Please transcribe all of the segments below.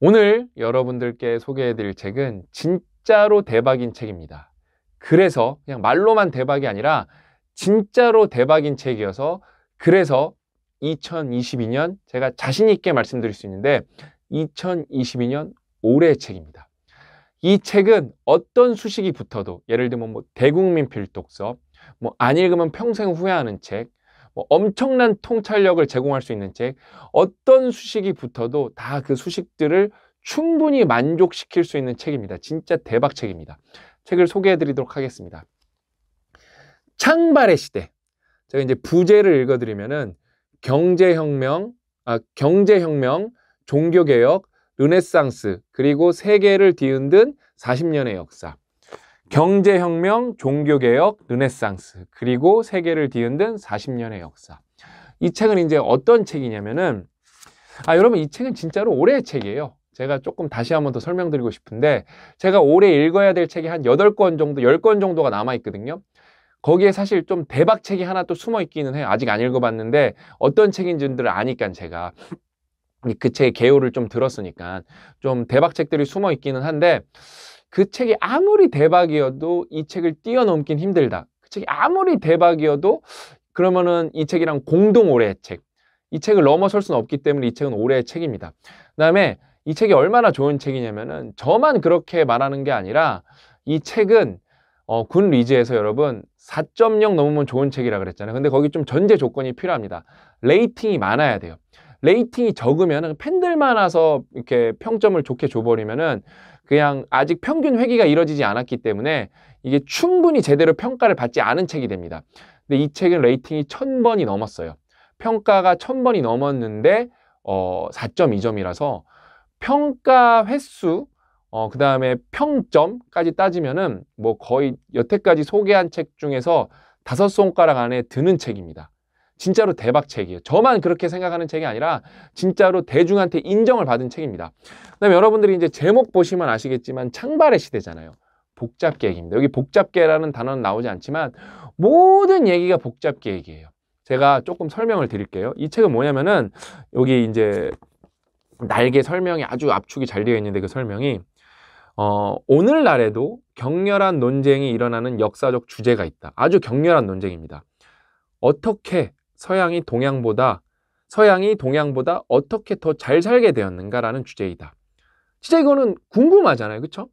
오늘 여러분들께 소개해드릴 책은 진짜로 대박인 책입니다. 그래서 그냥 말로만 대박이 아니라 진짜로 대박인 책이어서 그래서 2022년 제가 자신 있게 말씀드릴 수 있는데 2022년 올해의 책입니다. 이 책은 어떤 수식이 붙어도 예를 들면 뭐 대국민 필독서, 뭐 안 읽으면 평생 후회하는 책, 뭐 엄청난 통찰력을 제공할 수 있는 책, 어떤 수식이 붙어도 다 그 수식들을 충분히 만족시킬 수 있는 책입니다. 진짜 대박 책입니다. 책을 소개해 드리도록 하겠습니다. 창발의 시대. 제가 이제 부제를 읽어 드리면은 경제혁명, 아, 경제혁명, 종교개혁, 르네상스, 그리고 세계를 뒤흔든 40년의 역사. 경제혁명, 종교개혁, 르네상스 그리고 세계를 뒤흔든 40년의 역사 이 책은 이제 어떤 책이냐면은 아 여러분 이 책은 진짜로 올해 책이에요 제가 조금 다시 한번 더 설명드리고 싶은데 제가 올해 읽어야 될 책이 한8권 정도, 1 0권 정도가 남아있거든요 거기에 사실 좀 대박 책이 하나 또 숨어 있기는 해요 아직 안 읽어봤는데 어떤 책인지를 아니까 제가 그 책의 개요를 좀 들었으니까 좀 대박 책들이 숨어 있기는 한데 그 책이 아무리 대박이어도 이 책을 뛰어넘긴 힘들다. 그 책이 아무리 대박이어도 그러면은 이 책이랑 공동 올해의 책. 이 책을 넘어설 수는 없기 때문에 이 책은 올해의 책입니다. 그다음에 이 책이 얼마나 좋은 책이냐면은 저만 그렇게 말하는 게 아니라 이 책은 어, 군 리즈에서 여러분 4.0 넘으면 좋은 책이라 그랬잖아요. 근데 거기 좀 전제 조건이 필요합니다. 레이팅이 많아야 돼요. 레이팅이 적으면 팬들 많아서 이렇게 평점을 좋게 줘버리면은 그냥 아직 평균 회기가 이뤄지지 않았기 때문에 이게 충분히 제대로 평가를 받지 않은 책이 됩니다. 근데 이 책은 레이팅이 천번이 넘었어요. 평가가 천번이 넘었는데 어, 4.2점이라서 평가 횟수, 어, 그 다음에 평점까지 따지면은 뭐 거의 여태까지 소개한 책 중에서 다섯 손가락 안에 드는 책입니다. 진짜로 대박 책이에요. 저만 그렇게 생각하는 책이 아니라 진짜로 대중한테 인정을 받은 책입니다. 그다음에 여러분들이 이제 제목 보시면 아시겠지만 창발의 시대잖아요. 복잡 계획입니다. 여기 복잡 계라는 단어는 나오지 않지만 모든 얘기가 복잡 계획이에요. 제가 조금 설명을 드릴게요. 이 책은 뭐냐면은 여기 이제 날개 설명이 아주 압축이 잘 되어 있는데 그 설명이 어, 오늘날에도 격렬한 논쟁이 일어나는 역사적 주제가 있다. 아주 격렬한 논쟁입니다. 어떻게 서양이 동양보다 서양이 동양보다 어떻게 더 잘 살게 되었는가라는 주제이다. 진짜 이거는 궁금하잖아요. 그렇죠?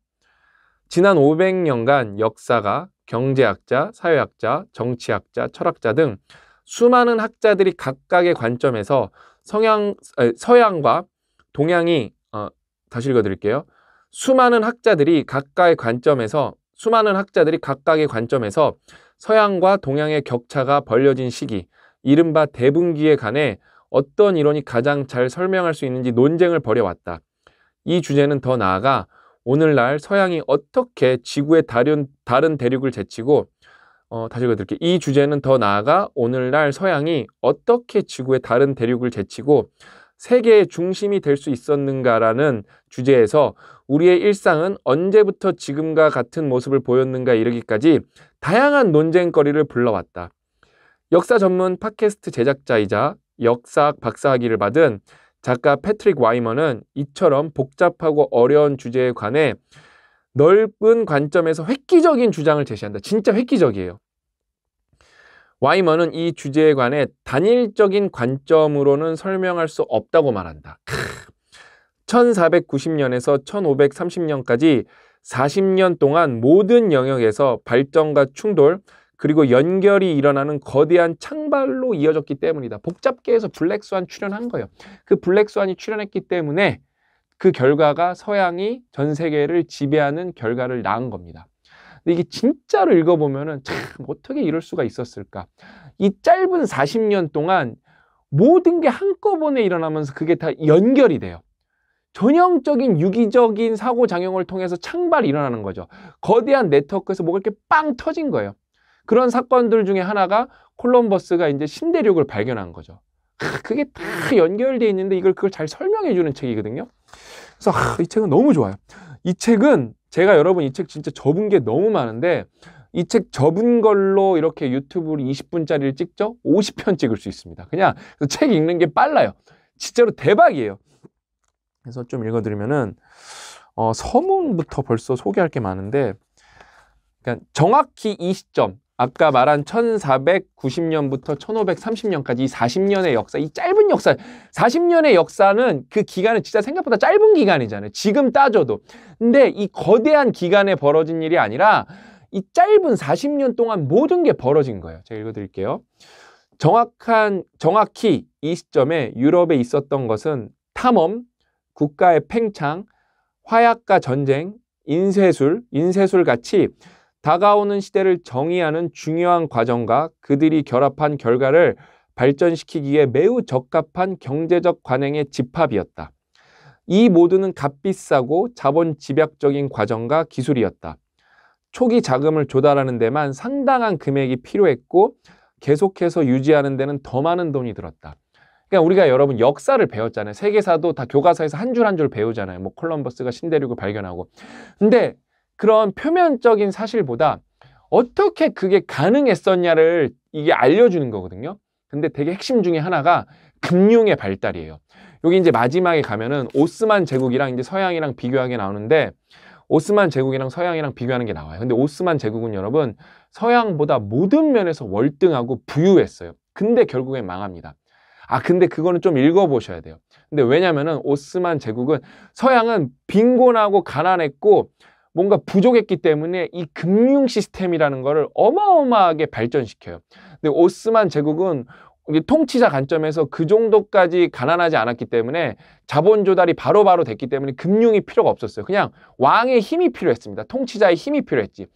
지난 500년간 역사가 경제학자, 사회학자, 정치학자, 철학자 등 수많은 학자들이 각각의 관점에서 성향, 서양과 동양이 어, 다시 읽어드릴게요. 수많은 학자들이 각각의 관점에서 수많은 학자들이 각각의 관점에서 서양과 동양의 격차가 벌려진 시기, 이른바 대분기에 관해 어떤 이론이 가장 잘 설명할 수 있는지 논쟁을 벌여왔다. 이 주제는 더 나아가 오늘날 서양이 어떻게 지구의 다른, 다른 대륙을 제치고 어, 다시 읽어드릴게요. 이 주제는 더 나아가 오늘날 서양이 어떻게 지구의 다른 대륙을 제치고 세계의 중심이 될 수 있었는가라는 주제에서 우리의 일상은 언제부터 지금과 같은 모습을 보였는가 이르기까지 다양한 논쟁거리를 불러왔다. 역사 전문 팟캐스트 제작자이자 역사학 박사학위를 받은 작가 패트릭 와이먼은 이처럼 복잡하고 어려운 주제에 관해 넓은 관점에서 획기적인 주장을 제시한다. 진짜 획기적이에요. 와이먼은 이 주제에 관해 단일적인 관점으로는 설명할 수 없다고 말한다. 1490년에서 1530년까지 40년 동안 모든 영역에서 발전과 충돌, 그리고 연결이 일어나는 거대한 창발로 이어졌기 때문이다. 복잡계에서 블랙스완 출현한 거예요. 그 블랙스완이 출현했기 때문에 그 결과가 서양이 전 세계를 지배하는 결과를 낳은 겁니다. 근데 이게 진짜로 읽어보면은 참 어떻게 이럴 수가 있었을까. 이 짧은 40년 동안 모든 게 한꺼번에 일어나면서 그게 다 연결이 돼요. 전형적인 유기적인 사고 작용을 통해서 창발이 일어나는 거죠. 거대한 네트워크에서 뭐가 이렇게 빵 터진 거예요. 그런 사건들 중에 하나가 콜럼버스가 이제 신대륙을 발견한 거죠. 그게 다연결되어 있는데 이걸 그걸 잘 설명해 주는 책이거든요. 그래서 하, 이 책은 너무 좋아요. 이 책은 제가 여러분 이 책 진짜 접은 게 너무 많은데 이 책 접은 걸로 이렇게 유튜브로 20분짜리를 찍죠? 50편 찍을 수 있습니다. 그냥 책 읽는 게 빨라요. 진짜로 대박이에요. 그래서 좀 읽어드리면은 어, 서문부터 벌써 소개할 게 많은데 그러니까 정확히 이 시점 아까 말한 1490년부터 1530년까지 이 40년의 역사, 이 짧은 역사, 40년의 역사는 그 기간은 진짜 생각보다 짧은 기간이잖아요. 지금 따져도. 근데 이 거대한 기간에 벌어진 일이 아니라 이 짧은 40년 동안 모든 게 벌어진 거예요. 제가 읽어드릴게요. 정확한, 정확히 이 시점에 유럽에 있었던 것은 탐험, 국가의 팽창, 화약과 전쟁, 인쇄술, 인쇄술 같이 다가오는 시대를 정의하는 중요한 과정과 그들이 결합한 결과를 발전시키기에 매우 적합한 경제적 관행의 집합이었다. 이 모두는 값비싸고 자본 집약적인 과정과 기술이었다. 초기 자금을 조달하는 데만 상당한 금액이 필요했고 계속해서 유지하는 데는 더 많은 돈이 들었다. 그러니까 우리가 여러분 역사를 배웠잖아요. 세계사도 다 교과서에서 한 줄 한 줄 배우잖아요. 뭐 콜럼버스가 신대륙을 발견하고. 근데 그런 표면적인 사실보다 어떻게 그게 가능했었냐를 이게 알려주는 거거든요. 근데 되게 핵심 중에 하나가 금융의 발달이에요. 여기 이제 마지막에 가면은 오스만 제국이랑 이제 서양이랑 비교하게 나오는데 오스만 제국이랑 서양이랑 비교하는 게 나와요. 근데 오스만 제국은 여러분 서양보다 모든 면에서 월등하고 부유했어요. 근데 결국엔 망합니다. 아 근데 그거는 좀 읽어보셔야 돼요. 근데 왜냐면은 오스만 제국은 서양은 빈곤하고 가난했고 뭔가 부족했기 때문에 이 금융 시스템이라는 거를 어마어마하게 발전시켜요. 근데 오스만 제국은 통치자 관점에서 그 정도까지 가난하지 않았기 때문에 자본 조달이 바로바로 바로 됐기 때문에 금융이 필요가 없었어요. 그냥 왕의 힘이 필요했습니다. 통치자의 힘이 필요했지.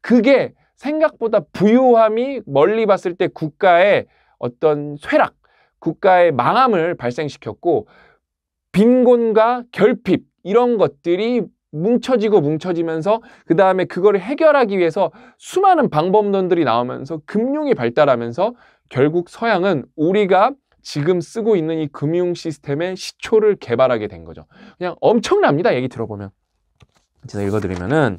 그게 생각보다 부유함이 멀리 봤을 때 국가의 어떤 쇠락, 국가의 망함을 발생시켰고 빈곤과 결핍 이런 것들이 뭉쳐지고 뭉쳐지면서 그 다음에 그거를 해결하기 위해서 수많은 방법론들이 나오면서 금융이 발달하면서 결국 서양은 우리가 지금 쓰고 있는 이 금융 시스템의 시초를 개발하게 된 거죠. 그냥 엄청납니다. 얘기 들어보면. 제가 읽어드리면은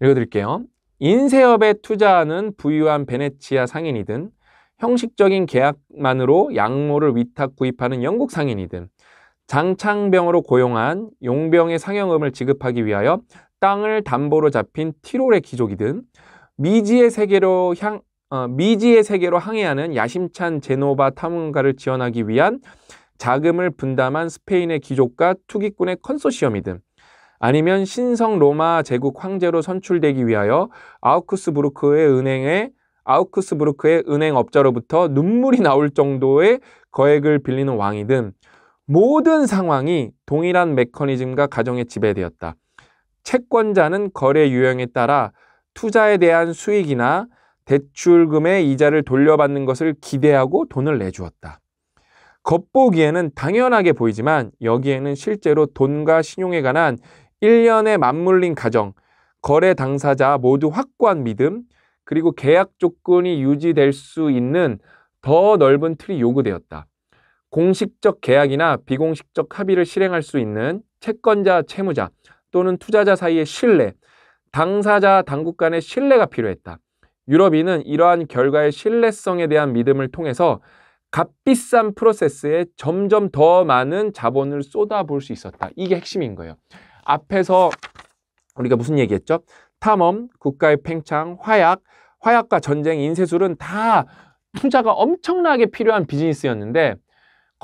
읽어드릴게요. 인쇄업에 투자하는 부유한 베네치아 상인이든 형식적인 계약만으로 양모를 위탁 구입하는 영국 상인이든 장창병으로 고용한 용병의 상형음을 지급하기 위하여 땅을 담보로 잡힌 티롤의 기족이든 미지의 세계로 향 어, 미지의 세계로 항해하는 야심찬 제노바 탐험가를 지원하기 위한 자금을 분담한 스페인의 귀족과 투기꾼의 컨소시엄이든 아니면 신성 로마 제국 황제로 선출되기 위하여 아우크스부르크의 은행에 아우크스부르크의 은행업자로부터 눈물이 나올 정도의 거액을 빌리는 왕이든 모든 상황이 동일한 메커니즘과 가정에 지배되었다. 채권자는 거래 유형에 따라 투자에 대한 수익이나 대출금의 이자를 돌려받는 것을 기대하고 돈을 내주었다. 겉보기에는 당연하게 보이지만 여기에는 실제로 돈과 신용에 관한 1년에 맞물린 가정, 거래 당사자 모두 확고한 믿음, 그리고 계약 조건이 유지될 수 있는 더 넓은 틀이 요구되었다. 공식적 계약이나 비공식적 합의를 실행할 수 있는 채권자, 채무자 또는 투자자 사이의 신뢰, 당사자, 당국 간의 신뢰가 필요했다. 유럽인은 이러한 결과의 신뢰성에 대한 믿음을 통해서 값비싼 프로세스에 점점 더 많은 자본을 쏟아볼 수 있었다. 이게 핵심인 거예요. 앞에서 우리가 무슨 얘기했죠? 탐험, 국가의 팽창, 화약, 화약과 전쟁, 인쇄술은 다 투자가 엄청나게 필요한 비즈니스였는데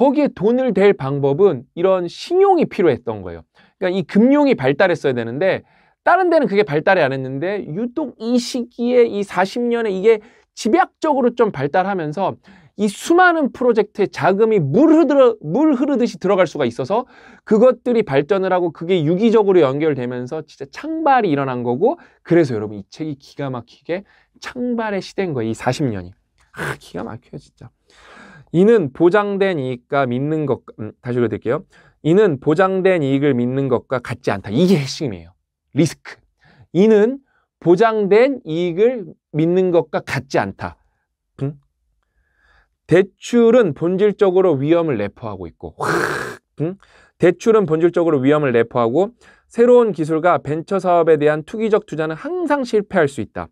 거기에 돈을 댈 방법은 이런 신용이 필요했던 거예요. 그러니까 이 금융이 발달했어야 되는데 다른 데는 그게 발달이 안 했는데 유독 이 시기에 이 40년에 이게 집약적으로 좀 발달하면서 이 수많은 프로젝트에 자금이 물, 흐르, 물 흐르듯이 들어갈 수가 있어서 그것들이 발전을 하고 그게 유기적으로 연결되면서 진짜 창발이 일어난 거고 그래서 여러분 이 책이 기가 막히게 창발의 시대인 거예요. 이 40년이. 아, 기가 막혀요, 진짜. 이는 보장된 이익과 믿는 것, 음, 다시 읽어드릴게요. 이는 보장된 이익을 믿는 것과 같지 않다. 이게 핵심이에요. 리스크. 이는 보장된 이익을 믿는 것과 같지 않다. 음? 대출은 본질적으로 위험을 내포하고 있고, 음? 대출은 본질적으로 위험을 내포하고, 새로운 기술과 벤처 사업에 대한 투기적 투자는 항상 실패할 수 있다.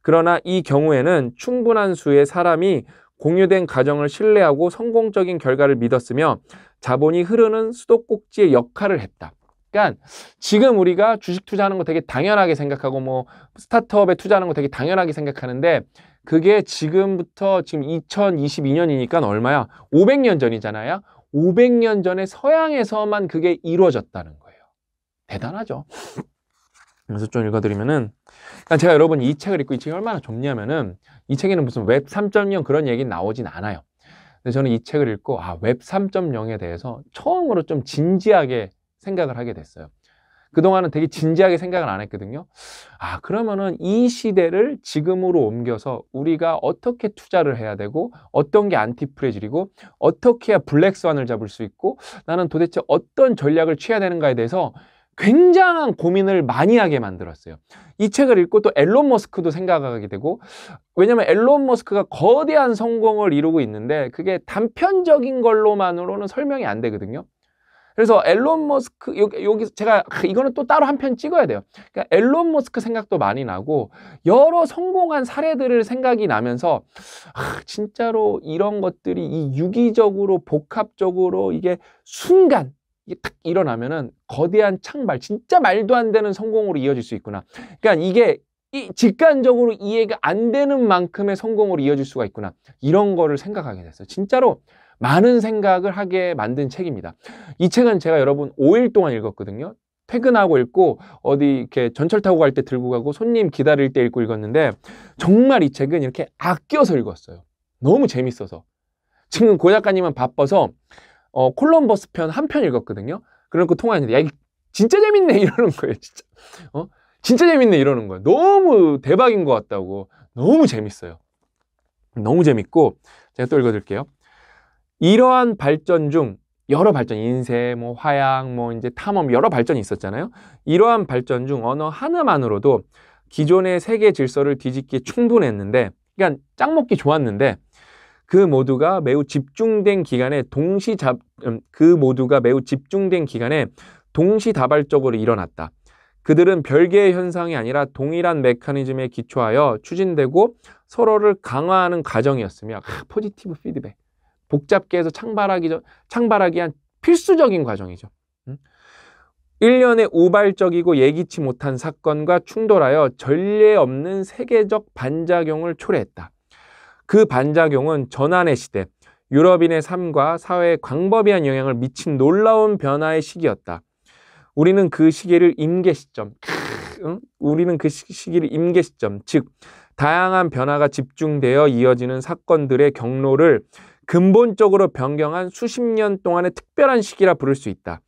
그러나 이 경우에는 충분한 수의 사람이 공유된 가정을 신뢰하고 성공적인 결과를 믿었으며 자본이 흐르는 수도꼭지의 역할을 했다. 그러니까 지금 우리가 주식 투자하는 거 되게 당연하게 생각하고 뭐 스타트업에 투자하는 거 되게 당연하게 생각하는데 그게 지금부터 지금 2022년이니까 얼마야? 500년 전이잖아요. 500년 전에 서양에서만 그게 이루어졌다는 거예요. 대단하죠. 그래서 좀 읽어드리면은 일단 그러니까 제가 여러분 이 책을 읽고 이 책이 얼마나 좋냐면은 이 책에는 무슨 웹 3.0 그런 얘기 나오진 않아요. 근데 저는 이 책을 읽고 아 웹 3.0에 대해서 처음으로 좀 진지하게 생각을 하게 됐어요. 그동안은 되게 진지하게 생각을 안 했거든요. 아, 그러면은 이 시대를 지금으로 옮겨서 우리가 어떻게 투자를 해야 되고, 어떤 게 안티프레질이고, 어떻게 해야 블랙스완을 잡을 수 있고, 나는 도대체 어떤 전략을 취해야 되는가에 대해서 굉장한 고민을 많이 하게 만들었어요. 이 책을 읽고 또 앨런 머스크도 생각하게 되고 왜냐하면 앨런 머스크가 거대한 성공을 이루고 있는데 그게 단편적인 걸로만으로는 설명이 안 되거든요. 그래서 앨런 머스크 여기, 여기 제가 이거는 또 따로 한 편 찍어야 돼요. 그러니까 앨런 머스크 생각도 많이 나고 여러 성공한 사례들을 생각이 나면서 아, 진짜로 이런 것들이 이 유기적으로 복합적으로 이게 순간 이게 딱 일어나면은 거대한 창발, 진짜 말도 안 되는 성공으로 이어질 수 있구나. 그러니까 이게 이 직관적으로 이해가 안 되는 만큼의 성공으로 이어질 수가 있구나. 이런 거를 생각하게 됐어요. 진짜로 많은 생각을 하게 만든 책입니다. 이 책은 제가 여러분 5일 동안 읽었거든요. 퇴근하고 읽고 어디 이렇게 전철 타고 갈 때 들고 가고 손님 기다릴 때 읽고 읽었는데 정말 이 책은 이렇게 아껴서 읽었어요. 너무 재밌어서. 지금 고 작가님은 바빠서 어, 콜럼버스 편 한 편 읽었거든요. 그래고 통화했는데, 야, 진짜 재밌네! 이러는 거예요, 진짜. 어? 진짜 재밌네! 이러는 거예요. 너무 대박인 것 같다고. 너무 재밌어요. 너무 재밌고, 제가 또 읽어드릴게요. 이러한 발전 중 여러 발전, 인쇄, 뭐 화양, 뭐 이제 탐험 여러 발전이 있었잖아요. 이러한 발전 중 언어 하나만으로도 기존의 세계 질서를 뒤집기에 충분했는데, 그러니까 짱 먹기 좋았는데 그 모두가 매우 집중된 기간에 동시 잡, 음, 그 모두가 매우 집중된 기간에 동시다발적으로 일어났다. 그들은 별개의 현상이 아니라 동일한 메커니즘에 기초하여 추진되고 서로를 강화하는 과정이었으며 아, 포지티브 피드백 복잡계에서 창발하기 전, 창발하기 한 필수적인 과정이죠. 음? 1년의 우발적이고 예기치 못한 사건과 충돌하여 전례 없는 세계적 반작용을 초래했다. 그 반작용은 전환의 시대, 유럽인의 삶과 사회에 광범위한 영향을 미친 놀라운 변화의 시기였다. 우리는 그 시기를 임계 시점, 응? 우리는 그 시기를 임계 시점, 즉 다양한 변화가 집중되어 이어지는 사건들의 경로를 근본적으로 변경한 수십 년 동안의 특별한 시기라 부를 수 있다.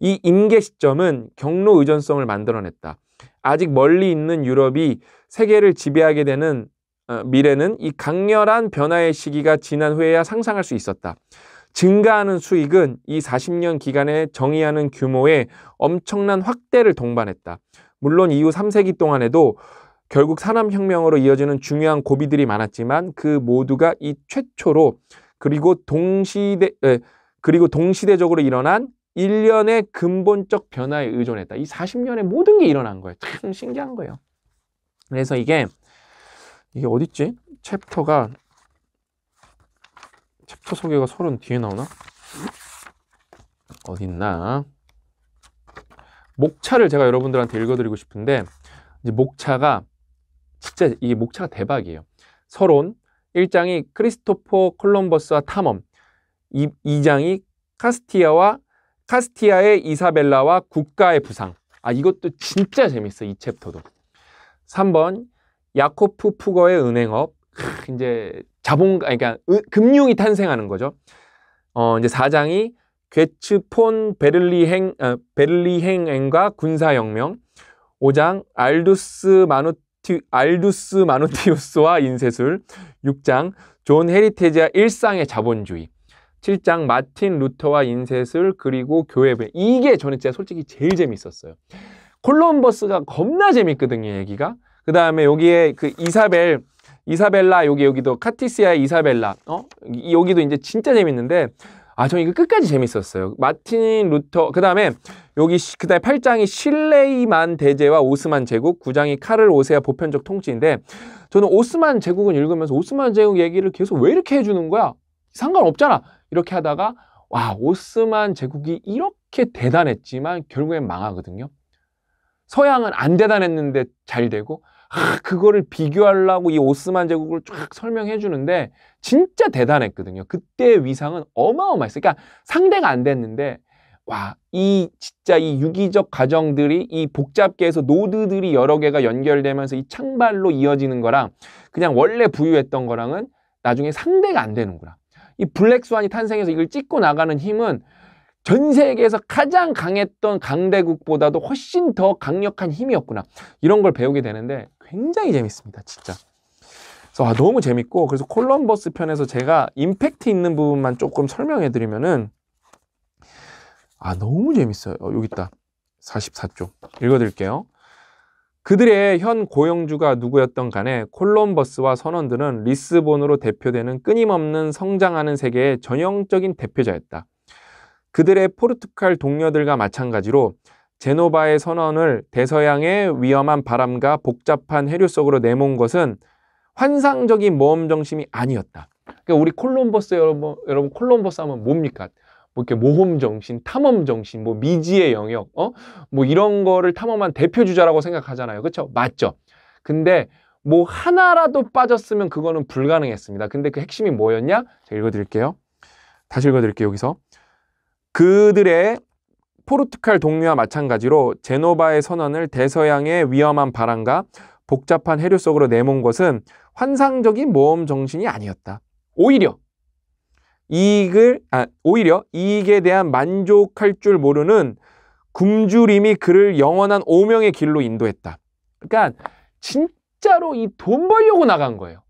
이 임계 시점은 경로 의존성을 만들어냈다. 아직 멀리 있는 유럽이 세계를 지배하게 되는 어, 미래는 이 강렬한 변화의 시기가 지난 후에야 상상할 수 있었다. 증가하는 수익은 이 40년 기간에 정의하는 규모의 엄청난 확대를 동반했다. 물론 이후 3세기 동안에도 결국 산업혁명으로 이어지는 중요한 고비들이 많았지만 그 모두가 이 최초로 그리고 동시대 에, 그리고 동시대적으로 일어난 일련의 근본적 변화에 의존했다. 이 40년에 모든 게 일어난 거예요. 참 신기한 거예요. 그래서 이게 이게 어딨지? 챕터가 챕터 소개가 서른 뒤에 나오나? 어딨나? 목차를 제가 여러분들한테 읽어드리고 싶은데 이제 목차가 진짜 이 목차가 대박이에요. 서론 1장이 크리스토퍼 콜럼버스와 탐험 2, 2장이 카스티아와 카스티아의 이사벨라와 국가의 부상 아 이것도 진짜 재밌어 이 챕터도 3번 야코프 푸거의 은행업 크, 이제 자본 그러니까 금융이 탄생하는 거죠. 어 이제 사장이 괴츠폰 베를리행 어, 베를리행행과 군사혁명 5장 알두스 마누티 알두스 마누티우스와 인쇄술 6장존 헤리테지와 일상의 자본주의 7장 마틴 루터와 인쇄술 그리고 교회 배 이게 저는 진짜 솔직히 제일 재밌었어요. 콜럼버스가 겁나 재밌거든요, 얘기가. 그 다음에 여기에 그 이사벨 이사벨라 여기 여기도 카티시아의 이사벨라 어 여기도 이제 진짜 재밌는데 아, 저 이거 끝까지 재밌었어요. 마틴 루터, 그 다음에 여기, 그 다음에 8장이 실레이만 대제와 오스만 제국, 9장이 카를 오세아 보편적 통치인데, 저는 오스만 제국은 읽으면서 오스만 제국 얘기를 계속 왜 이렇게 해주는 거야? 상관없잖아. 이렇게 하다가, 와, 오스만 제국이 이렇게 대단했지만 결국엔 망하거든요. 서양은 안 대단했는데 잘 되고 아, 그거를 비교하려고 이 오스만 제국을 쫙 설명해 주는데 진짜 대단했거든요. 그때의 위상은 어마어마했어요. 그러니까 상대가 안 됐는데 와, 이 진짜 이 유기적 가정들이 이 복잡계에서 노드들이 여러 개가 연결되면서 이 창발로 이어지는 거랑 그냥 원래 부유했던 거랑은 나중에 상대가 안 되는구나. 이 블랙스완이 탄생해서 이걸 찍고 나가는 힘은 전 세계에서 가장 강했던 강대국보다도 훨씬 더 강력한 힘이었구나. 이런 걸 배우게 되는데 굉장히 재밌습니다. 진짜. 그래서 아, 너무 재밌고 그래서 콜럼버스 편에서 제가 임팩트 있는 부분만 조금 설명해 드리면은 아 너무 재밌어요. 어, 여기 있다. 44쪽. 읽어 드릴게요. 그들의 현 고영주가 누구였던 간에 콜럼버스와 선원들은 리스본으로 대표되는 끊임없는 성장하는 세계의 전형적인 대표자였다. 그들의 포르투갈 동료들과 마찬가지로 제노바의 선언을 대서양의 위험한 바람과 복잡한 해류 속으로 내몬 것은 환상적인 모험 정신이 아니었다. 그러니까 우리 콜럼버스 여러분, 여러분 콜럼버스 하면 뭡니까? 뭐 이렇게 모험 정신, 탐험 정신, 뭐 미지의 영역, 어? 뭐 이런 거를 탐험한 대표 주자라고 생각하잖아요. 그렇죠? 맞죠? 근데 뭐 하나라도 빠졌으면 그거는 불가능했습니다. 근데 그 핵심이 뭐였냐? 제가 읽어 드릴게요. 다시 읽어 드릴게요. 여기서 그들의 포르투갈 동료와 마찬가지로 제노바의 선언을 대서양의 위험한 바람과 복잡한 해류 속으로 내몬 것은 환상적인 모험 정신이 아니었다. 오히려 이익을 아, 오히려 이익에 대한 만족할 줄 모르는 굶주림이 그를 영원한 오명의 길로 인도했다. 그러니까 진짜로 이 돈 벌려고 나간 거예요.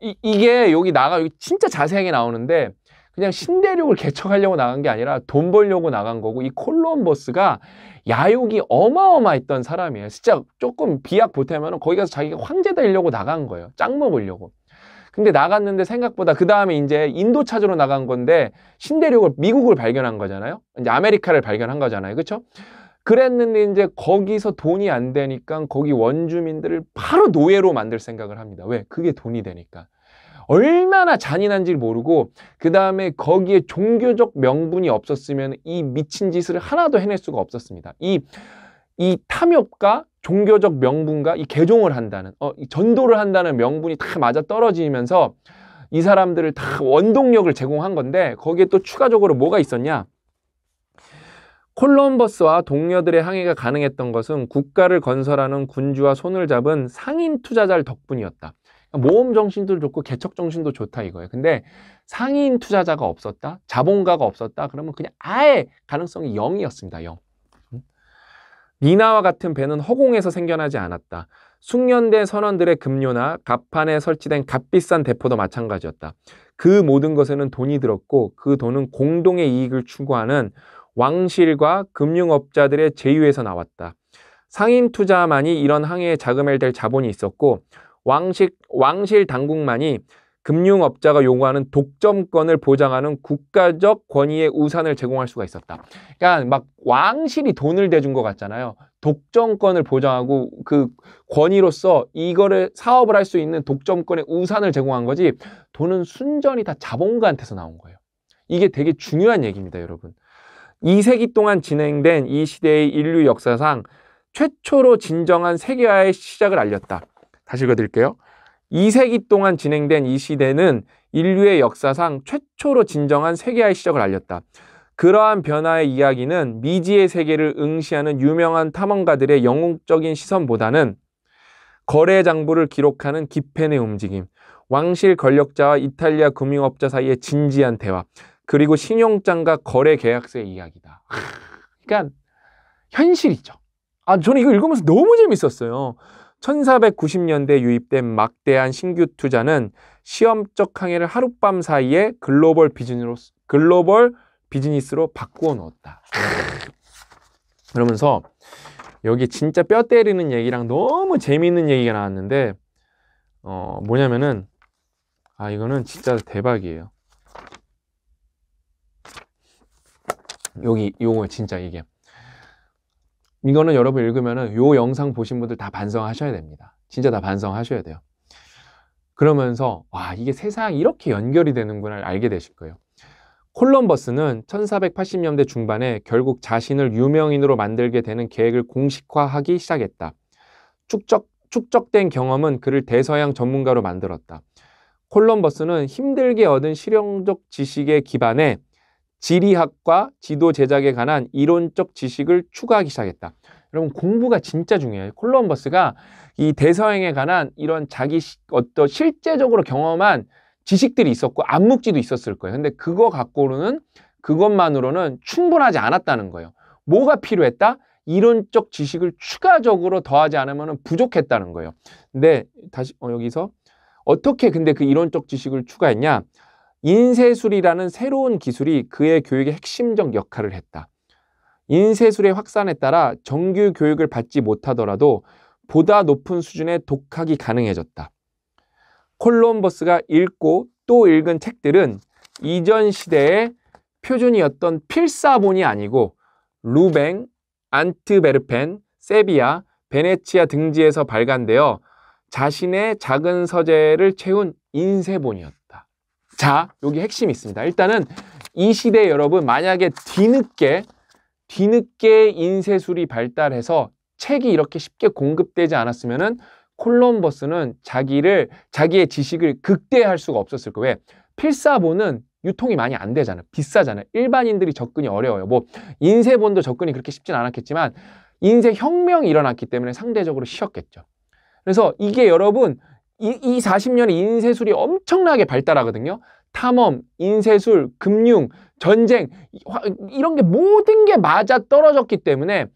이, 게 여기 나가 여기 진짜 자세하게 나오는데 그냥 신대륙을 개척하려고 나간 게 아니라 돈 벌려고 나간 거고 이 콜럼버스가 야욕이 어마어마했던 사람이에요. 진짜 조금 비약 보태면 거기 가서 자기가 황제 되려고 나간 거예요. 짱 먹으려고. 근데 나갔는데 생각보다 그 다음에 이제 인도 찾으러 나간 건데 신대륙을 미국을 발견한 거잖아요. 이제 아메리카를 발견한 거잖아요. 그렇죠? 그랬는데 이제 거기서 돈이 안 되니까 거기 원주민들을 바로 노예로 만들 생각을 합니다. 왜? 그게 돈이 되니까. 얼마나 잔인한지 를 모르고 그 다음에 거기에 종교적 명분이 없었으면 이 미친 짓을 하나도 해낼 수가 없었습니다. 이, 이 탐욕과 종교적 명분과 이 개종을 한다는 어, 이 전도를 한다는 명분이 다 맞아 떨어지면서 이 사람들을 다 원동력을 제공한 건데 거기에 또 추가적으로 뭐가 있었냐? 콜럼버스와 동료들의 항해가 가능했던 것은 국가를 건설하는 군주와 손을 잡은 상인 투자자들 덕분이었다. 모험 정신도 좋고 개척 정신도 좋다 이거예요. 근데 상인 투자자가 없었다, 자본가가 없었다, 그러면 그냥 아예 가능성이 0이었습니다. 0. 미나와 음? 같은 배는 허공에서 생겨나지 않았다. 숙련된 선원들의 급료나 갑판에 설치된 값비싼 대포도 마찬가지였다. 그 모든 것에는 돈이 들었고 그 돈은 공동의 이익을 추구하는 왕실과 금융업자들의 제휴에서 나왔다. 상인 투자만이 이런 항해에 자금을 댈 자본이 있었고 왕식, 왕실 당국만이 금융업자가 요구하는 독점권을 보장하는 국가적 권위의 우산을 제공할 수가 있었다. 그러니까 막 왕실이 돈을 대준 것 같잖아요. 독점권을 보장하고 그 권위로서 이거를 사업을 할 수 있는 독점권의 우산을 제공한 거지 돈은 순전히 다 자본가한테서 나온 거예요. 이게 되게 중요한 얘기입니다, 여러분. 2세기 동안 진행된 이 시대의 인류 역사상 최초로 진정한 세계화의 시작을 알렸다. 다시 읽어드릴게요. 2세기 동안 진행된 이 시대는 인류의 역사상 최초로 진정한 세계화의 시작을 알렸다. 그러한 변화의 이야기는 미지의 세계를 응시하는 유명한 탐험가들의 영웅적인 시선보다는 거래 장부를 기록하는 기펜의 움직임, 왕실 권력자와 이탈리아 금융업자 사이의 진지한 대화, 그리고 신용장과 거래 계약서의 이야기다. 그러니까 현실이죠. 아, 저는 이거 읽으면서 너무 재밌었어요. 1490년대 유입된 막대한 신규 투자는 시험적 항해를 하룻밤 사이에 글로벌 비즈니스 글로벌 비즈니스로 바꾸어 놓았다. 그러면서 여기 진짜 뼈 때리는 얘기랑 너무 재미있는 얘기가 나왔는데 어 뭐냐면은 아 이거는 진짜 대박이에요. 여기 이거 진짜 얘 이게 이거는 여러분 읽으면은 요 영상 보신 분들 다 반성하셔야 됩니다. 진짜 다 반성하셔야 돼요. 그러면서 와 이게 세상 이렇게 연결이 되는구나 를 알게 되실 거예요. 콜럼버스는 1480년대 중반에 결국 자신을 유명인으로 만들게 되는 계획을 공식화하기 시작했다. 축적, 축적된 경험은 그를 대서양 전문가로 만들었다. 콜럼버스는 힘들게 얻은 실용적 지식의 기반에 지리학과 지도 제작에 관한 이론적 지식을 추가하기 시작했다. 여러분 공부가 진짜 중요해요. 콜럼버스가 이대서양에 관한 이런 자기 어떤 실제적으로 경험한 지식들이 있었고 암묵지도 있었을 거예요. 근데 그거 갖고는 그것만으로는 충분하지 않았다는 거예요. 뭐가 필요했다? 이론적 지식을 추가적으로 더하지 않으면 부족했다는 거예요. 근데 다시 어, 여기서 어떻게 근데 그 이론적 지식을 추가했냐? 인쇄술이라는 새로운 기술이 그의 교육의 핵심적 역할을 했다. 인쇄술의 확산에 따라 정규 교육을 받지 못하더라도 보다 높은 수준의 독학이 가능해졌다. 콜럼버스가 읽고 또 읽은 책들은 이전 시대의 표준이었던 필사본이 아니고 루뱅, 안트베르펜, 세비야, 베네치아 등지에서 발간되어 자신의 작은 서재를 채운 인쇄본이었다. 자, 여기 핵심이 있습니다. 일단은 이 시대에 여러분 만약에 뒤늦게 뒤늦게 인쇄술이 발달해서 책이 이렇게 쉽게 공급되지 않았으면은 콜럼버스는 자기를 자기의 지식을 극대화할 수가 없었을 거예요. 필사본은 유통이 많이 안 되잖아요. 비싸잖아요. 일반인들이 접근이 어려워요. 뭐 인쇄본도 접근이 그렇게 쉽진 않았겠지만 인쇄 혁명이 일어났기 때문에 상대적으로 쉬웠겠죠. 그래서 이게 여러분 이, 이 40년에 인쇄술이 엄청나게 발달하거든요. 탐험, 인쇄술, 금융, 전쟁 이런 게 모든 게 맞아 떨어졌기 때문에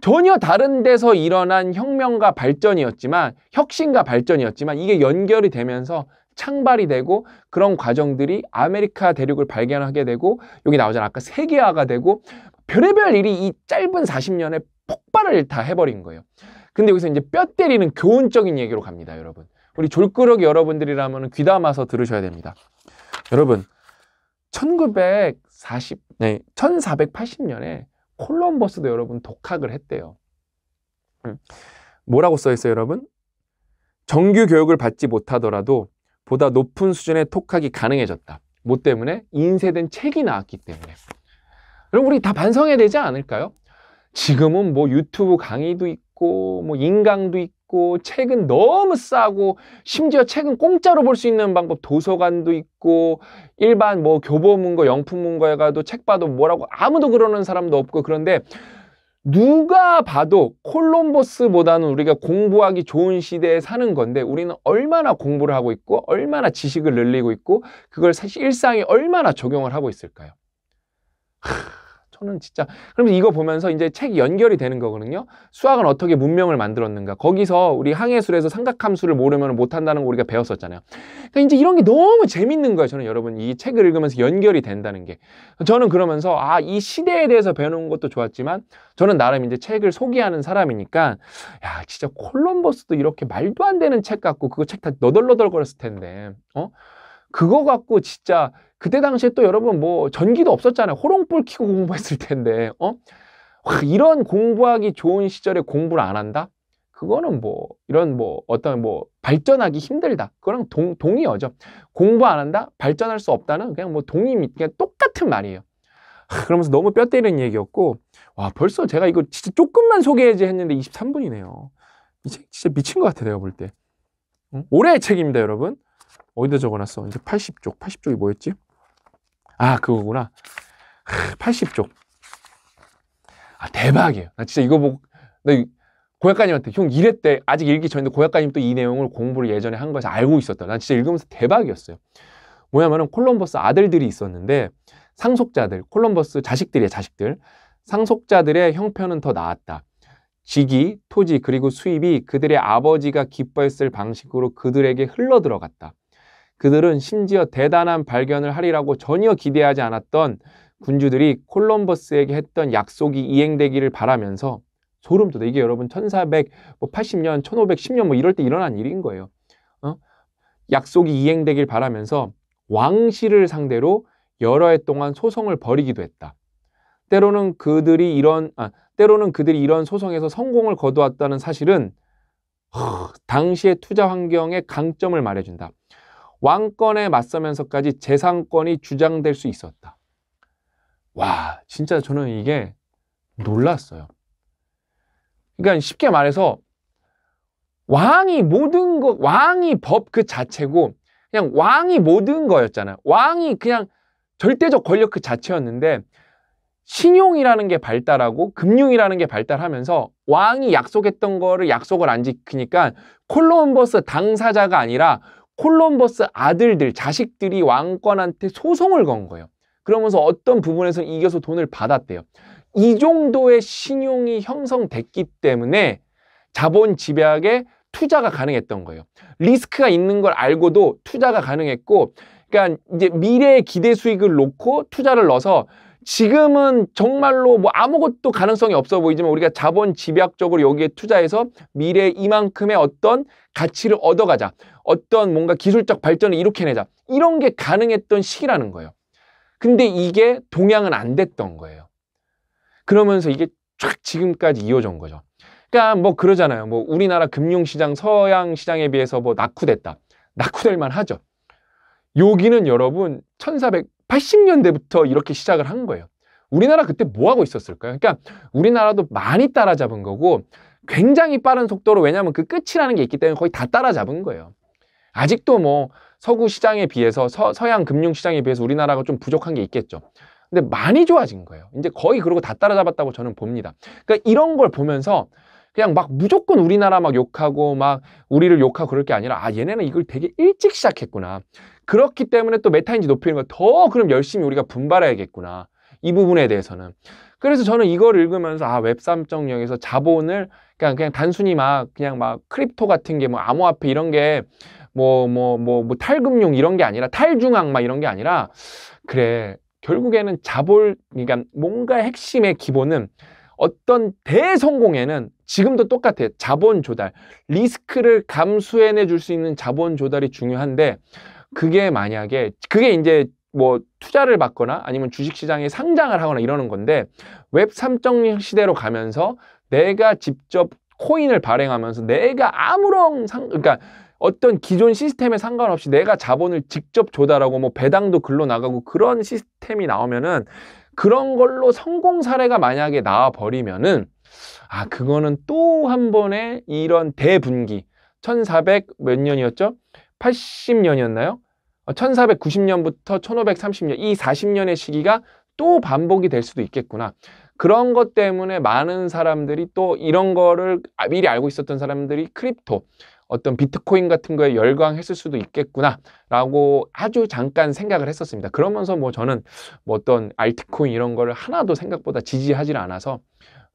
전혀 다른 데서 일어난 혁명과 발전이었지만 혁신과 발전이었지만 이게 연결이 되면서 창발이 되고 그런 과정들이 아메리카 대륙을 발견하게 되고 여기 나오잖아 아까 세계화가 되고 별의별 일이 이 짧은 40년에 폭발을 다 해버린 거예요. 근데 여기서 이제 뼈 때리는 교훈적인 얘기로 갑니다, 여러분. 우리 졸끄럭 여러분들이라면 귀담아서 들으셔야 됩니다. 여러분, 1940, 네, 1480년에 콜럼버스도 여러분 독학을 했대요. 음, 뭐라고 써 있어요, 여러분? 정규 교육을 받지 못하더라도 보다 높은 수준의 독학이 가능해졌다. 뭐 때문에? 인쇄된 책이 나왔기 때문에. 그럼 우리 다 반성해야 되지 않을까요? 지금은 뭐 유튜브 강의도 있고, 있고 뭐 인강도 있고 책은 너무 싸고 심지어 책은 공짜로 볼 수 있는 방법 도서관도 있고 일반 뭐 교보문고 영풍문고에 가도 책 봐도 뭐라고 아무도 그러는 사람도 없고 그런데 누가 봐도 콜롬버스보다는 우리가 공부하기 좋은 시대에 사는 건데 우리는 얼마나 공부를 하고 있고 얼마나 지식을 늘리고 있고 그걸 사실 일상에 얼마나 적용을 하고 있을까요? 하... 저는 진짜 그러면 이거 보면서 이제 책이 연결이 되는 거거든요. 수학은 어떻게 문명을 만들었는가. 거기서 우리 항해술에서 삼각함수를 모르면 못한다는 거 우리가 배웠었잖아요. 그러니까 이제 이런 게 너무 재밌는 거예요. 저는 여러분 이 책을 읽으면서 연결이 된다는 게. 저는 그러면서 아 이 시대에 대해서 배우는 것도 좋았지만 저는 나름 이제 책을 소개하는 사람이니까 야 진짜 콜럼버스도 이렇게 말도 안 되는 책 갖고 그거 책 다 너덜너덜거렸을 텐데 어? 그거 갖고 진짜 그때 당시에 또 여러분 뭐 전기도 없었잖아요. 호롱불 키고 공부했을 텐데 어? 와, 이런 공부하기 좋은 시절에 공부를 안 한다? 그거는 뭐 이런 뭐 어떤 뭐 발전하기 힘들다. 그거랑 동, 동의어죠. 공부 안 한다? 발전할 수 없다는 그냥 뭐 동의 밑 그냥 똑같은 말이에요. 하, 그러면서 너무 뼈 때리는 얘기였고 와 벌써 제가 이거 진짜 조금만 소개해지 했는데 23분이네요. 이 책 진짜 미친 것 같아 내가 볼 때. 올해의 책입니다 여러분. 어디다 적어놨어? 이제 80쪽. 80쪽이 뭐였지? 아, 그거구나. 80쪽. 아, 대박이에요. 나 진짜 이거 보고, 뭐, 나 고약가님한테, 형 이랬대. 아직 읽기 전인데 고약가님또 이 내용을 공부를 예전에 한 것을 알고 있었다. 난 진짜 읽으면서 대박이었어요. 뭐냐면은 콜럼버스 아들들이 있었는데, 상속자들, 콜럼버스 자식들이야, 자식들. 상속자들의 형편은 더 나았다. 직위, 토지, 그리고 수입이 그들의 아버지가 기뻐했을 방식으로 그들에게 흘러 들어갔다. 그들은 심지어 대단한 발견을 하리라고 전혀 기대하지 않았던 군주들이 콜럼버스에게 했던 약속이 이행되기를 바라면서 소름 돋아. 이게 여러분 1480년, 뭐 1510년 뭐 이럴 때 일어난 일인 거예요. 어? 약속이 이행되길 바라면서 왕실을 상대로 여러 해 동안 소송을 벌이기도 했다. 때로는 그들이 이런 아, 때로는 그들이 이런 소송에서 성공을 거두었다는 사실은 허, 당시의 투자 환경의 강점을 말해준다. 왕권에 맞서면서까지 재산권이 주장될 수 있었다. 와, 진짜 저는 이게 놀랐어요. 그러니까 쉽게 말해서 왕이 모든 것, 왕이 법 그 자체고 그냥 왕이 모든 거였잖아요. 왕이 그냥 절대적 권력 그 자체였는데 신용이라는 게 발달하고 금융이라는 게 발달하면서 왕이 약속했던 거를 약속을 안 지키니까 콜럼버스 당사자가 아니라 콜럼버스 아들들, 자식들이 왕권한테 소송을 건 거예요. 그러면서 어떤 부분에서 이겨서 돈을 받았대요. 이 정도의 신용이 형성됐기 때문에 자본 집약에 투자가 가능했던 거예요. 리스크가 있는 걸 알고도 투자가 가능했고, 그러니까 이제 미래의 기대 수익을 놓고 투자를 넣어서 지금은 정말로 뭐 아무것도 가능성이 없어 보이지만 우리가 자본 집약적으로 여기에 투자해서 미래 이만큼의 어떤 가치를 얻어가자. 어떤 뭔가 기술적 발전을 이으켜내자 이런 게 가능했던 시기라는 거예요. 근데 이게 동향은안 됐던 거예요. 그러면서 이게 쫙 지금까지 이어져온 거죠. 그러니까 뭐 그러잖아요. 뭐 우리나라 금융시장, 서양 시장에 비해서 뭐 낙후됐다. 낙후될 만하죠. 여기는 여러분 1400 80년대부터 이렇게 시작을 한 거예요. 우리나라 그때 뭐 하고 있었을까요? 그러니까 우리나라도 많이 따라잡은 거고 굉장히 빠른 속도로 왜냐하면 그 끝이라는 게 있기 때문에 거의 다 따라잡은 거예요. 아직도 뭐 서구 시장에 비해서 서, 서양 금융 시장에 비해서 우리나라가 좀 부족한 게 있겠죠. 근데 많이 좋아진 거예요. 이제 거의 그러고 다 따라잡았다고 저는 봅니다. 그러니까 이런 걸 보면서 그냥 막 무조건 우리나라 막 욕하고 막 우리를 욕하고 그럴 게 아니라 아 얘네는 이걸 되게 일찍 시작했구나. 그렇기 때문에 또 메타인지 높이는 걸더 그럼 열심히 우리가 분발해야겠구나. 이 부분에 대해서는. 그래서 저는 이걸 읽으면서 아, 웹 3.0에서 자본을 그냥, 그냥 단순히 막 그냥 막 크립토 같은 게 뭐 암호화폐 이런 게 뭐, 뭐, 뭐, 뭐 탈금융 이런 게 아니라 탈중앙 막 이런 게 아니라 그래. 결국에는 자본, 그러니까 뭔가 핵심의 기본은 어떤 대성공에는 지금도 똑같아요. 자본 조달. 리스크를 감수해내 줄 수 있는 자본 조달이 중요한데 그게 만약에 그게 이제 뭐 투자를 받거나 아니면 주식시장에 상장을 하거나 이러는 건데 웹 3.0 시대로 가면서 내가 직접 코인을 발행하면서 내가 아무런 상 그러니까 어떤 기존 시스템에 상관없이 내가 자본을 직접 조달하고 뭐 배당도 글로 나가고 그런 시스템이 나오면은 그런 걸로 성공 사례가 만약에 나와 버리면은 아 그거는 또 한 번의 이런 대분기 1400 몇 년이었죠? 80년이었나요? 1490년부터 1530년 이 40년의 시기가 또 반복이 될 수도 있겠구나. 그런 것 때문에 많은 사람들이 또 이런 거를 아, 미리 알고 있었던 사람들이 크립토 어떤 비트코인 같은 거에 열광했을 수도 있겠구나라고 아주 잠깐 생각을 했었습니다. 그러면서 뭐 저는 뭐 어떤 알트코인 이런 거를 하나도 생각보다 지지하지 않아서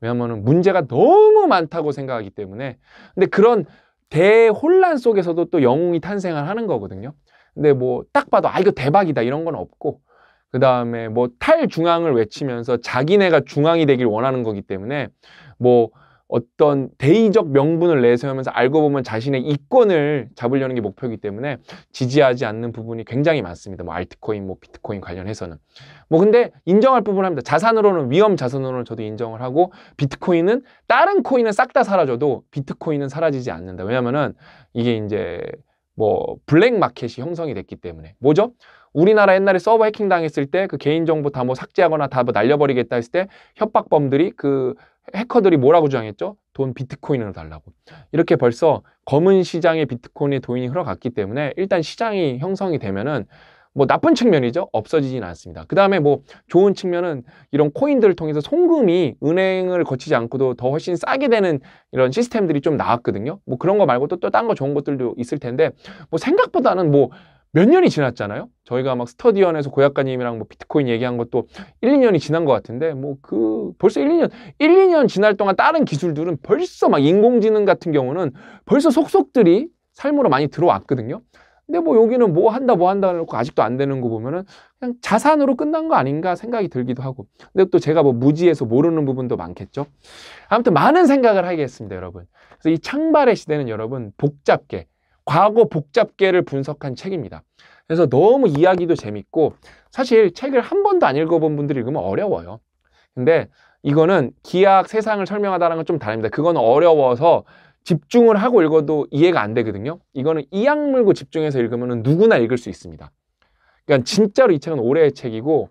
왜냐하면 문제가 너무 많다고 생각하기 때문에 근데 그런 대혼란 속에서도 또 영웅이 탄생을 하는 거거든요. 근데 뭐 딱 봐도 아 이거 대박이다 이런 건 없고 그 다음에 뭐 탈중앙을 외치면서 자기네가 중앙이 되길 원하는 거기 때문에 뭐 어떤 대의적 명분을 내세우면서 알고 보면 자신의 이권을 잡으려는 게 목표이기 때문에 지지하지 않는 부분이 굉장히 많습니다. 뭐 알트코인, 뭐 비트코인 관련해서는. 뭐 근데 인정할 부분을 합니다. 자산으로는 위험 자산으로는 저도 인정을 하고 비트코인은 다른 코인은 싹 다 사라져도 비트코인은 사라지지 않는다. 왜냐면은 이게 이제 뭐 블랙 마켓이 형성이 됐기 때문에 뭐죠? 우리나라 옛날에 서버 해킹 당했을 때 그 개인정보 다 뭐 삭제하거나 다 뭐 날려버리겠다 했을 때 협박범들이 그 해커들이 뭐라고 주장했죠? 돈 비트코인으로 달라고. 이렇게 벌써 검은 시장에 비트코인의 돈이 흘러갔기 때문에 일단 시장이 형성이 되면은 뭐 나쁜 측면이죠. 없어지진 않습니다. 그 다음에 뭐 좋은 측면은 이런 코인들을 통해서 송금이 은행을 거치지 않고도 더 훨씬 싸게 되는 이런 시스템들이 좀 나왔거든요. 뭐 그런 거 말고 또딴 거 좋은 것들도 있을 텐데 뭐 생각보다는 뭐몇 년이 지났잖아요. 저희가 막 스터디원에서 고약가님이랑 뭐 비트코인 얘기한 것도 1, 2년이 지난 것 같은데 뭐 그 벌써 1, 2년 1, 2년 지날 동안 다른 기술들은 벌써 막 인공지능 같은 경우는 벌써 속속들이 삶으로 많이 들어왔거든요. 근데 뭐 여기는 뭐 한다 뭐 한다 해놓고 아직도 안 되는 거 보면은 그냥 자산으로 끝난 거 아닌가 생각이 들기도 하고 근데 또 제가 뭐 무지해서 모르는 부분도 많겠죠 아무튼 많은 생각을 하게 했습니다 여러분 그래서 이 창발의 시대는 여러분 복잡게 과거 복잡계를 분석한 책입니다. 그래서 너무 이야기도 재밌고 사실 책을 한 번도 안 읽어본 분들이 읽으면 어려워요. 근데 이거는 기악 세상을 설명하다는 건 좀 다릅니다. 그건 어려워서 집중을 하고 읽어도 이해가 안 되거든요. 이거는 이악 물고 집중해서 읽으면 누구나 읽을 수 있습니다. 그러니까 진짜로 이 책은 올해의 책이고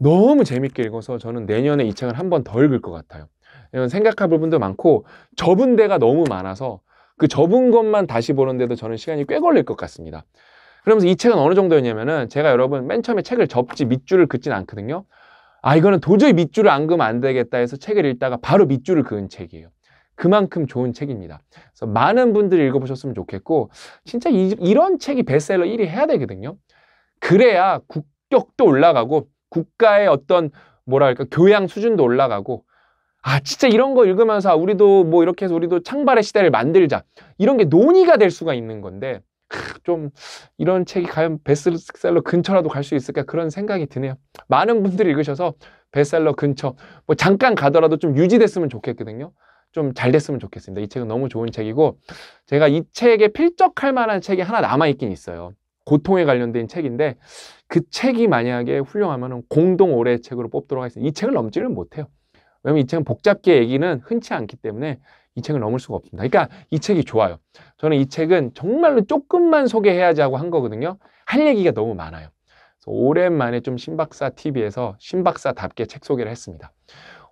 너무 재밌게 읽어서 저는 내년에 이 책을 한 번 더 읽을 것 같아요. 생각할 부분도 많고 접은 데가 너무 많아서 그 접은 것만 다시 보는데도 저는 시간이 꽤 걸릴 것 같습니다. 그러면서 이 책은 어느 정도였냐면은 제가 여러분 맨 처음에 책을 접지 밑줄을 긋진 않거든요. 아 이거는 도저히 밑줄을 안 그면 안 되겠다 해서 책을 읽다가 바로 밑줄을 그은 책이에요. 그만큼 좋은 책입니다. 그래서 많은 분들이 읽어보셨으면 좋겠고 진짜 이, 런 책이 베스트셀러 1위 해야 되거든요. 그래야 국격도 올라가고 국가의 어떤 뭐랄까 교양 수준도 올라가고 아 진짜 이런 거 읽으면서 아, 우리도 뭐 이렇게 해서 우리도 창발의 시대를 만들자 이런 게 논의가 될 수가 있는 건데 좀 이런 책이 과연 베스트셀러 근처라도 갈 수 있을까 그런 생각이 드네요. 많은 분들이 읽으셔서 베스트셀러 근처 뭐 잠깐 가더라도 좀 유지됐으면 좋겠거든요. 좀 잘 됐으면 좋겠습니다. 이 책은 너무 좋은 책이고 제가 이 책에 필적할 만한 책이 하나 남아 있긴 있어요. 고통에 관련된 책인데 그 책이 만약에 훌륭하면 공동 올해 책으로 뽑도록 하겠습니다. 이 책을 넘지는 못해요. 왜냐면 이 책은 복잡계 얘기는 흔치 않기 때문에 이 책을 넘을 수가 없습니다. 그러니까 이 책이 좋아요. 저는 이 책은 정말로 조금만 소개해야지 하고 한 거거든요. 할 얘기가 너무 많아요. 오랜만에 좀 신박사 TV에서 신박사답게 책 소개를 했습니다.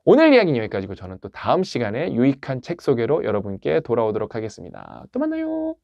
오늘 이야기는 여기까지고 저는 또 다음 시간에 유익한 책 소개로 여러분께 돌아오도록 하겠습니다. 또 만나요.